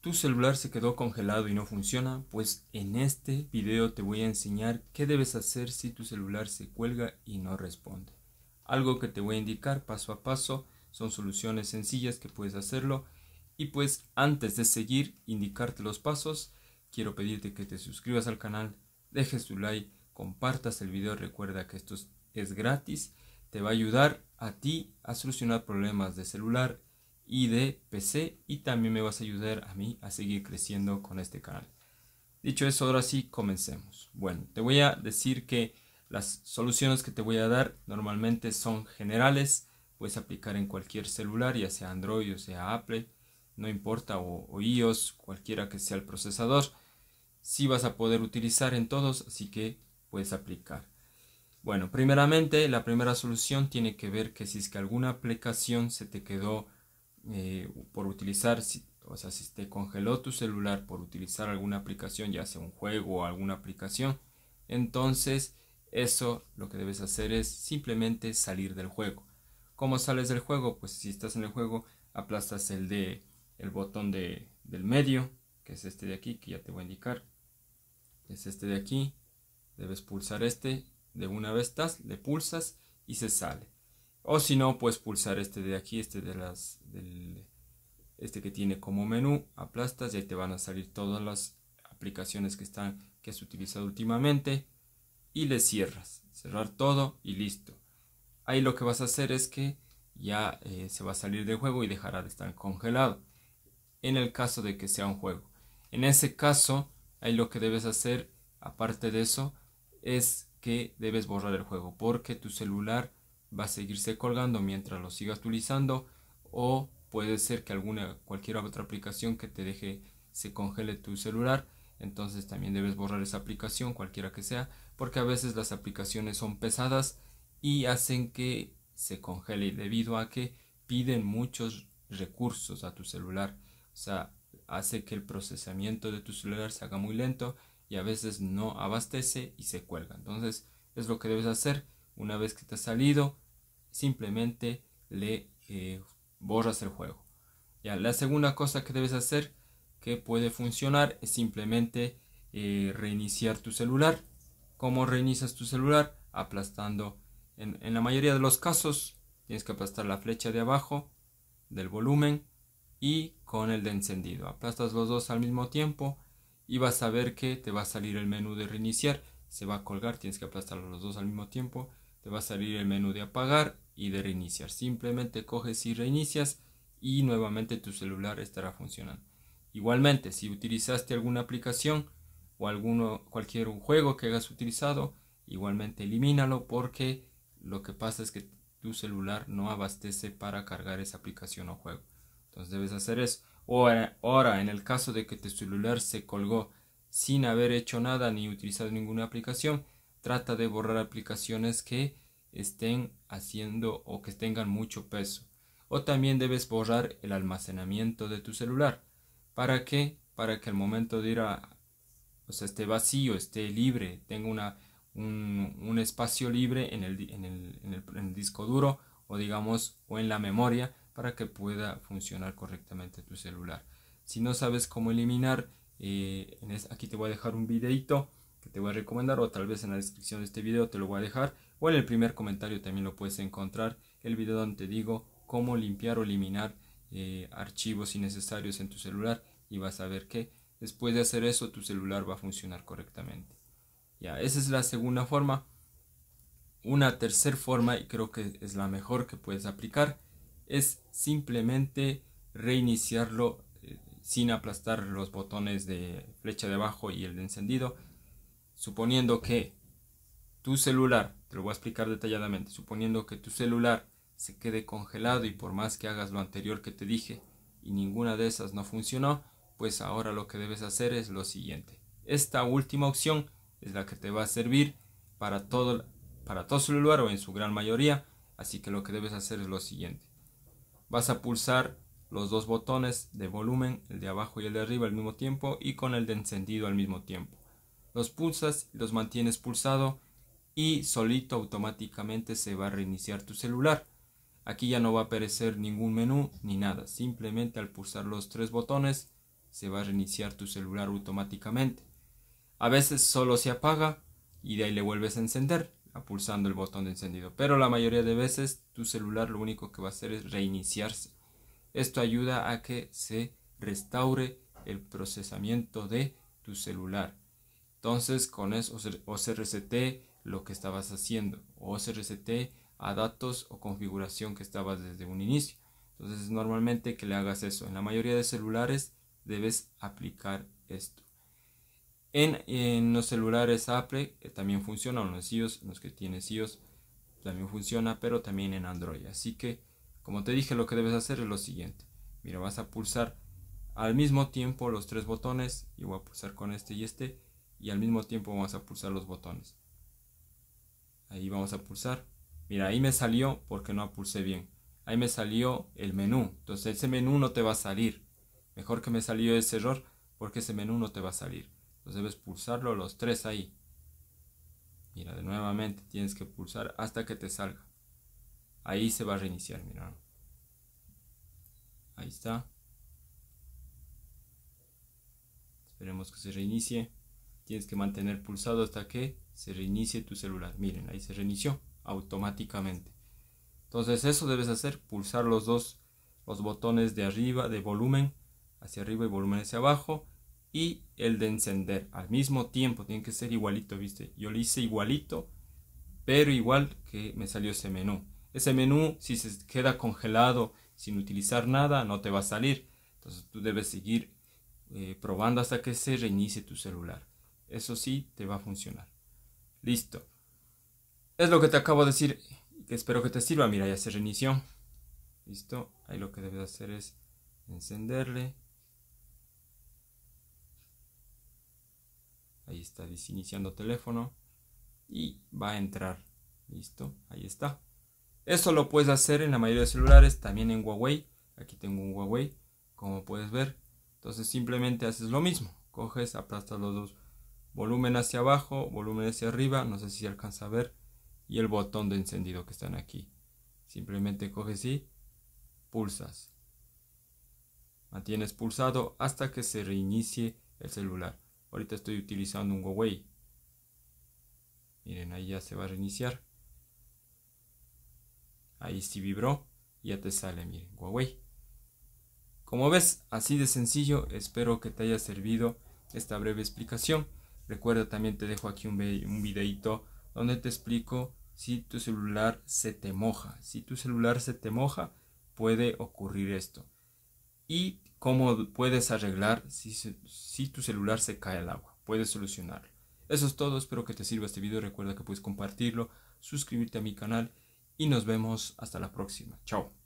tu celular se quedó congelado y no funciona, pues en este video te voy a enseñar qué debes hacer si tu celular se cuelga y no responde. Algo que te voy a indicar paso a paso, son soluciones sencillas que puedes hacerlo y pues antes de seguir indicarte los pasos, quiero pedirte que te suscribas al canal, dejes tu like, compartas el video, recuerda que esto es gratis, te va a ayudar a ti a solucionar problemas de celular y de PC y también me vas a ayudar a mí a seguir creciendo con este canal. Dicho eso, ahora sí comencemos. Bueno, te voy a decir que las soluciones que te voy a dar normalmente son generales, puedes aplicar en cualquier celular, ya sea Android o sea Apple, no importa, o, iOS, cualquiera que sea el procesador, si vas a poder utilizar en todos, así que puedes aplicar. Bueno, primeramente la primera solución tiene que ver que si es que alguna aplicación se te quedó eh, por utilizar, o sea, si te congeló tu celular por utilizar alguna aplicación, ya sea un juego o alguna aplicación, entonces eso lo que debes hacer es simplemente salir del juego. ¿Cómo sales del juego? Pues si estás en el juego, aplastas el de el botón de, del medio, que es este de aquí, que ya te voy a indicar. Es este de aquí. Debes pulsar este. De una vez estás, le pulsas y se sale. O si no, puedes pulsar este de aquí, este de las este que tiene como menú, aplastas y ahí te van a salir todas las aplicaciones que están que has utilizado últimamente y le cierras, cerrar todo y listo. Ahí lo que vas a hacer es que ya eh, se va a salir del juego y dejará de estar congelado. En el caso de que sea un juego. En ese caso, ahí lo que debes hacer, aparte de eso, es que debes borrar el juego porque tu celular va a seguirse colgando mientras lo sigas utilizando o puede ser que alguna cualquier otra aplicación que te deje se congele tu celular entonces también debes borrar esa aplicación cualquiera que sea porque a veces las aplicaciones son pesadas y hacen que se congele debido a que piden muchos recursos a tu celular o sea hace que el procesamiento de tu celular se haga muy lento y a veces no abastece y se cuelga entonces es lo que debes hacer una vez que te ha salido, simplemente le eh, borras el juego. Ya, la segunda cosa que debes hacer que puede funcionar es simplemente eh, reiniciar tu celular. ¿Cómo reinicias tu celular? Aplastando. En, en la mayoría de los casos tienes que aplastar la flecha de abajo del volumen y con el de encendido. Aplastas los dos al mismo tiempo y vas a ver que te va a salir el menú de reiniciar. Se va a colgar, tienes que aplastar los dos al mismo tiempo te va a salir el menú de apagar y de reiniciar. Simplemente coges y reinicias y nuevamente tu celular estará funcionando. Igualmente, si utilizaste alguna aplicación o alguno, cualquier juego que hayas utilizado, igualmente elimínalo porque lo que pasa es que tu celular no abastece para cargar esa aplicación o juego. Entonces debes hacer eso. O ahora, en el caso de que tu celular se colgó sin haber hecho nada ni utilizado ninguna aplicación, trata de borrar aplicaciones que estén haciendo o que tengan mucho peso. O también debes borrar el almacenamiento de tu celular. ¿Para qué? Para que al momento de ir a, o sea, esté vacío, esté libre, tenga una, un, espacio libre en el, en, el, en, el, disco duro o digamos o en la memoria para que pueda funcionar correctamente tu celular. Si no sabes cómo eliminar, eh, aquí te voy a dejar un videito que te voy a recomendar o tal vez en la descripción de este video te lo voy a dejar o en el primer comentario también lo puedes encontrar el video donde te digo cómo limpiar o eliminar eh, archivos innecesarios en tu celular y vas a ver que después de hacer eso tu celular va a funcionar correctamente. Ya, esa es la segunda forma. Una tercera forma, y creo que es la mejor que puedes aplicar, es simplemente reiniciarlo eh, sin aplastar los botones de flecha de abajo y el de encendido, suponiendo que tu celular, te lo voy a explicar detalladamente, suponiendo que tu celular se quede congelado y por más que hagas lo anterior que te dije y ninguna de esas no funcionó, pues ahora lo que debes hacer es lo siguiente. Esta última opción es la que te va a servir para todo, para todo celular o en su gran mayoría, así que lo que debes hacer es lo siguiente. Vas a pulsar los dos botones de volumen, el de abajo y el de arriba al mismo tiempo y con el de encendido al mismo tiempo los pulsas, los mantienes pulsado y solito automáticamente se va a reiniciar tu celular. Aquí ya no va a aparecer ningún menú ni nada, simplemente al pulsar los tres botones se va a reiniciar tu celular automáticamente. A veces solo se apaga y de ahí le vuelves a encender pulsando el botón de encendido, pero la mayoría de veces tu celular lo único que va a hacer es reiniciarse. Esto ayuda a que se restaure el procesamiento de tu celular. Entonces con eso o lo que estabas haciendo o se a datos o configuración que estabas desde un inicio. Entonces normalmente que le hagas eso. En la mayoría de celulares debes aplicar esto. En, los celulares Apple eh, también funciona, en los en los que tienes iOS también funciona, pero también en Android. Así que, como te dije, lo que debes hacer es lo siguiente. Mira, vas a pulsar al mismo tiempo los tres botones. Y voy a pulsar con este y este y al mismo tiempo vamos a pulsar los botones. Ahí vamos a pulsar. Mira, ahí me salió porque no pulsé bien. Ahí me salió el menú. Entonces ese menú no te va a salir. Mejor que me salió ese error porque ese menú no te va a salir. Entonces debes pulsarlo los tres ahí. Mira, de nuevamente tienes que pulsar hasta que te salga. Ahí se va a reiniciar, mira. Ahí está. Esperemos que se reinicie. Tienes que mantener pulsado hasta que se reinicie tu celular. Miren, ahí se reinició automáticamente. Entonces eso debes hacer, pulsar los dos, los botones de arriba, de volumen hacia arriba y volumen hacia abajo y el de encender al mismo tiempo, tiene que ser igualito, ¿viste? Yo lo hice igualito, pero igual que me salió ese menú. Ese menú, si se queda congelado sin utilizar nada, no te va a salir. Entonces tú debes seguir eh, probando hasta que se reinicie tu celular. Eso sí te va a funcionar. Listo. Es lo que te acabo de decir. Espero que te sirva. Mira, ya se reinició. Listo. Ahí lo que debes hacer es encenderle. Ahí está iniciando teléfono. Y va a entrar. Listo. Ahí está. Eso lo puedes hacer en la mayoría de celulares. También en Huawei. Aquí tengo un Huawei. Como puedes ver. Entonces simplemente haces lo mismo. Coges, aplastas los dos volumen hacia abajo, volumen hacia arriba, no sé si se alcanza a ver, y el botón de encendido que están aquí. Simplemente coges y pulsas. Mantienes pulsado hasta que se reinicie el celular. Ahorita estoy utilizando un Huawei. Miren, ahí ya se va a reiniciar. Ahí sí vibró. Ya te sale, miren, Huawei. Como ves, así de sencillo. Espero que te haya servido esta breve explicación. Recuerda también te dejo aquí un, videito donde te explico si tu celular se te moja. Si tu celular se te moja, puede ocurrir esto. Y cómo puedes arreglar si, si tu celular se cae al agua. Puedes solucionarlo. Eso es todo, espero que te sirva este video. Recuerda que puedes compartirlo, suscribirte a mi canal y nos vemos hasta la próxima. Chao.